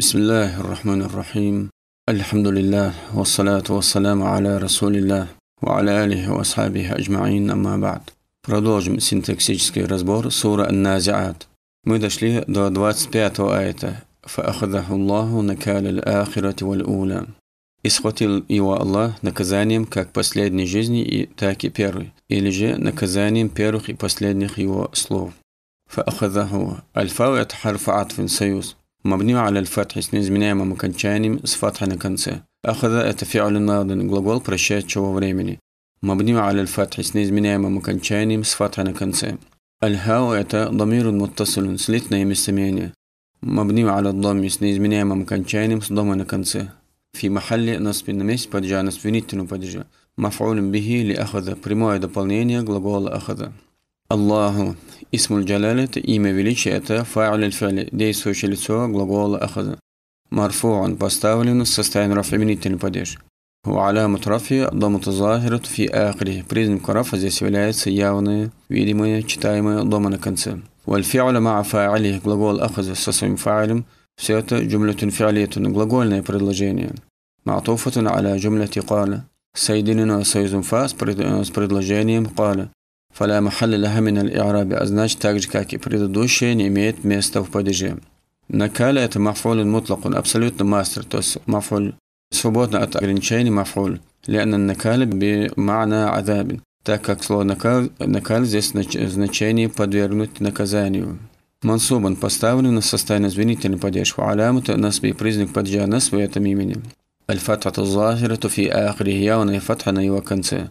بسم الله الرحمن الرحيم الحمد لله والصلاة والسلام على رسول الله وعلى آله وأصحابه أجمعين أما بعد продолжим синтаксический разбор سورة النازعات мы дошли до 25 آية فأخذه الله نكال الآخرة والأولى и схватил его Аллах наказанием как последней жизни, и так и первой, или же наказанием первых и последних его слов. فأخذه الفاء حرف عطف союз. مبنيه على الفتح سنين زمنية ما مكان شانم с فتحه на أخذ это فعل الماضي глагол شو времени. مبنيه على الفتح سنين زمنية ما مكان شانم с فتحه на الهاء это ضمير متصل سلتنا يمسمينه. مبنيه على الضم سنين زمنية ما مكان شانم с ضمه في محل نصب النميس поджа نصب نيتنو مفعول به لأخذ прямое дополнение глагола أخذ. Аллаху. Исмуль Джаляль – это имя величия, это фа'аль аль-фали, действующее лицо глагола ахаза. Марфу он поставлен в состоянием рафа именительный падеж. وعلامة رفع дома ظاهرة фи ахри. признак рафа здесь является явное, видимое, читаемое дома на конце. والفعل مع فاعله глагол ахаза со своим фа'илем все это جملة فعلية глагольное предложение. معطوفة аля جملة قال соединено союзом фа с предложением قال فلا محل لها من الإعراب أزناج تاج كاك دوشي نيميت ميستا وبديجي نكالة مفعول مطلق أبسوليوت ماستر توس مفعول سبوتنا أت أغرينشيني مفعول لأن النكال بمعنى عذاب تاكك سلو نكال نكال زيس نشيني بدويرنوت نكازانيو منصوبا поставлен на состояние звенительной падежку علامة نصب признак падежа نصب этом الفتحة الظاهرة في آخره يا ونفتحنا يوكنسي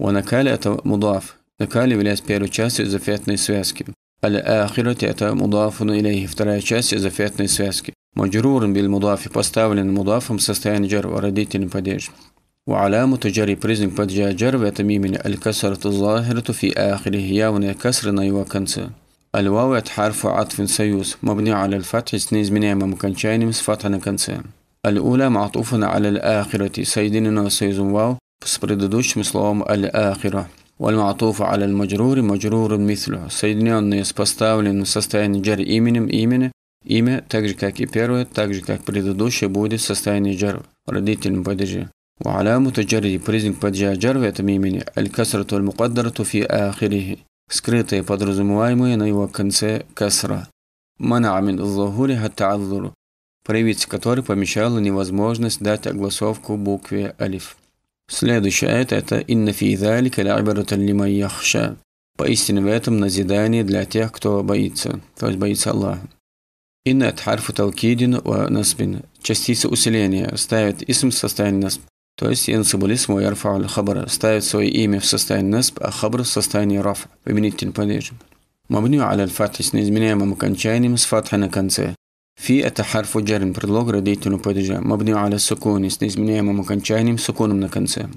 ونكال مضاف Накали является первой частью зафетной связки. Аль-Ахирати – это мудафун илейхи, вторая часть зафетной связки. Маджрурн биль мудафи поставлен мудафом в состоянии джар, родителем падеж. وعلامة جري بريزنك بدجا جرب يتميمن الكسرة الظاهرة في آخره ياون كسرنا يوكنس الواو حرف عطف سيوس مبني على الفتح سنيز من ما مكنشاين مس فتحنا كنس الأولى معطوفا على الآخرة соединено союзом вау с предыдущим словом аль ахира. والمعطوف على المجرور мажрур مثله соединенные с поставленным в состоянии джар именем имени имя, так же как и первое, так же как предыдущее будет в состоянии джар в родительном падеже. وعلامة جره признак падежа джарва этом имени аль-касра аль-мукаддарatu фи ахирихи скрытые подразумеваемые на его конце касра. Мана мин зухури хатта который помещала невозможность дать огласовку букве алиф. Следующий аят – это «Инна фи залика лябаратан лиман яхша». Поистине в этом назидание для тех, кто боится, то есть боится Аллаха. «Инна» – это харфу таукидин ва насбин. Частица усиления ставит исм в состояние насб. То есть инсабулисм ва ярфа аль хабра. Ставит свое имя в состояние насб, а хабр в состоянии раф. Поменить тенпадежим. Мабню аль фатхи с неизменяемым окончанием с фатха на конце. في التحرف وجر برلوغ رديت نبودجا مبني على السكون سنيز من ايام مكنشاني سكون من كنسا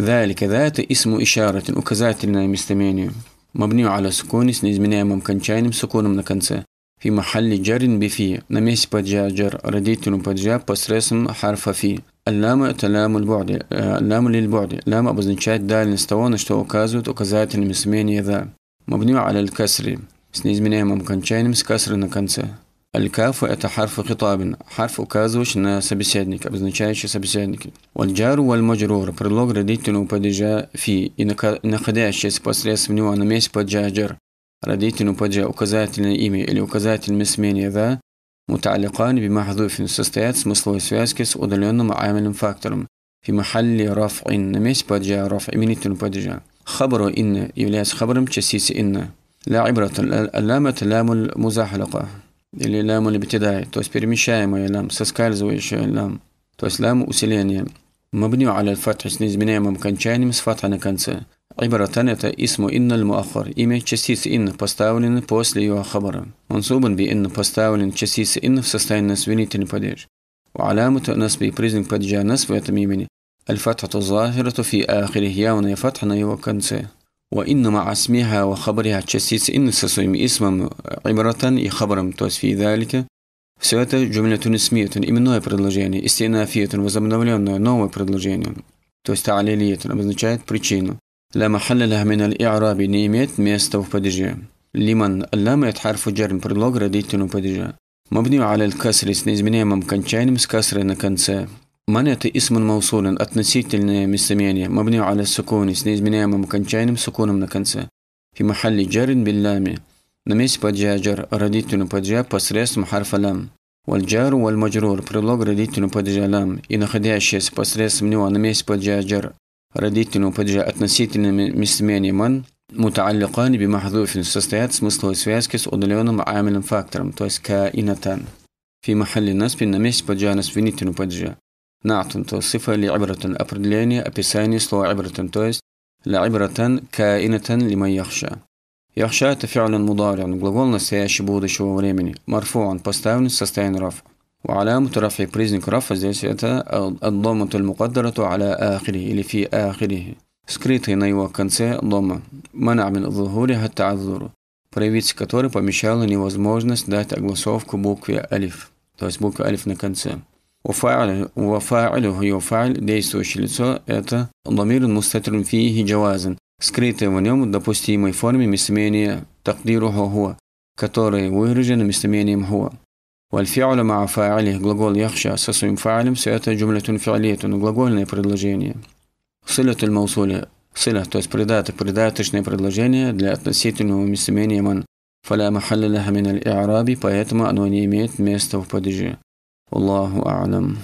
ذلك ذات اسم إشارة أكزات لنا مستميني مبني على السكون سنيز من ايام مكنشاني سكون من كنسا في محل جر بفي نميس بادجا جر رديت نبودجا بسرسم حرف في اللام تلام البعد اللام للبعد لام أبزنشات دال نستوان اشتو أكازوت أكزات لنا مستميني ذا مبني على الكسر سنيز من ايام مكنشاني كسر من كنسا الكاف это حرف خطاب حرف указывающий на собеседника, обозначающий собеседника. والجار والمجرور предлог родительного падежа في и находящийся посредством него на месте падежа Родительного падежа указательное имя или указательное смене «да» متعلقان بمحذوف состоят в смысловой связке с удаленным عاملным фактором. في محل رفع на месте поджа رفع именительного падежа خبر إن является خبرم частицы إن لا عبرة اللامة لام المزاحلقة или ляму либтидай, то есть перемещаемая лям, соскальзывающая лям, то есть лям усиление. Мабню аля фатх с неизменяемым кончанием с фатха на конце. Ибратан это исму инна муахар. Имя частицы инна поставлены после ее хабара. Мансубан би инна поставлен частицы инна в состоянии свинительный падеж. وعلامة نصبه признак падежа نصب в этом имени الفتحة الظاهرة في آخره явная фатха на его конце. وإن مع اسمها وخبرها تشسيس إن سسويم اسمم عبرة и خبرم то есть في ذلك все это جملة اسمية именное предложение استئنافية возобновленное новое предложение то есть تعليلية обозначает причину لا محل لها من الإعراب не имеет места в падеже لمن اللام حرف جر предлог родительного падежа مبني على الكسر с неизменяемым кончанием с касрой на конце من это اسم موصول относительное местоимение, мабню على السكون с неизменяемым окончанием سكونом на конце. في محل جر باللام. На месте паджа جر родителю паджа посредством حرف لام. والجار والمجرور предлог родителю паджа لام. И находящееся посредством него на месте паджа جر родительному паджа относительное местоимение من متعلقان بمحذوف состоят смысловой связки с удаленным عاملا фактором, то есть каинатан. في محل наспин на месте паджа насвинительну паджа. نعتن تو لعبرة أبرلينية أبساني سلو عبرة تويس لعبرة كائنة لمن يخشى يخشى تفعل مضارع نقلقولنا سياشي بود شو وريمني مرفوعا باستاون سستين رفع وعلامة رفع بريزنك رفع زي سيتا الضمة المقدرة على آخره اللي في آخره سكريتي نيوة كنسي ضمة منع من الظهور ظهورها التعذر проявить который помещало невозможность дать огласовку букве «Алиф», то есть букве «Алиф» на конце. وفاعله, وفاعله يفعل действующее лицо – это ضمир مستتر فيه جوازا, скрытое в нем допустимой форме местоимения تقديره هو, который выражен местоимением هو. والفعل مع فاعله глагол يخشى со своим фаалем все это جملة فعلية глагольное предложение. صلة الموصولة сила то есть придаток, придаточное предложение для относительного местоимения من. فلا محل لها من الإعراب поэтому оно не имеет места в падеже. والله أعلم